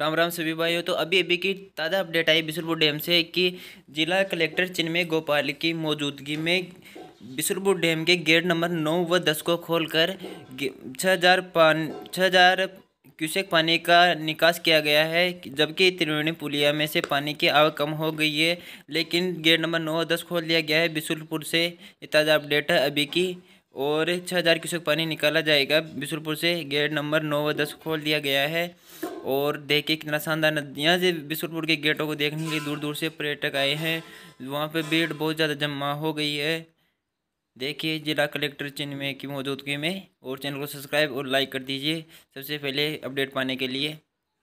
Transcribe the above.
राम राम सभी भाइयों तो अभी अभी की ताज़ा अपडेट आई बिसुरपुर डैम से कि जिला कलेक्टर चिन्मय गोपाल की मौजूदगी में बिसुरपुर डैम के गेट नंबर नौ व दस को खोलकर छः हज़ार पान छः हज़ार क्यूसेक पानी का निकास किया गया है जबकि त्रिवेणी पुलिया में से पानी की आवक कम हो गई है लेकिन गेट नंबर नौ दस खोल दिया गया है बिसुरपुर से ताज़ा अपडेट है अभी की और छः हज़ार क्यूसेक पानी निकाला जाएगा बिसुरपुर से गेट नंबर नौ व दस खोल दिया गया है और देखिए कितना शानदार यहाँ से बिशुरपुर के गेटों को देखने के लिए दूर दूर से पर्यटक आए हैं वहाँ पर भीड़ बहुत ज़्यादा जमा हो गई है देखिए जिला कलेक्टर चिन्ह की मौजूदगी में और चैनल को सब्सक्राइब और लाइक कर दीजिए सबसे पहले अपडेट पाने के लिए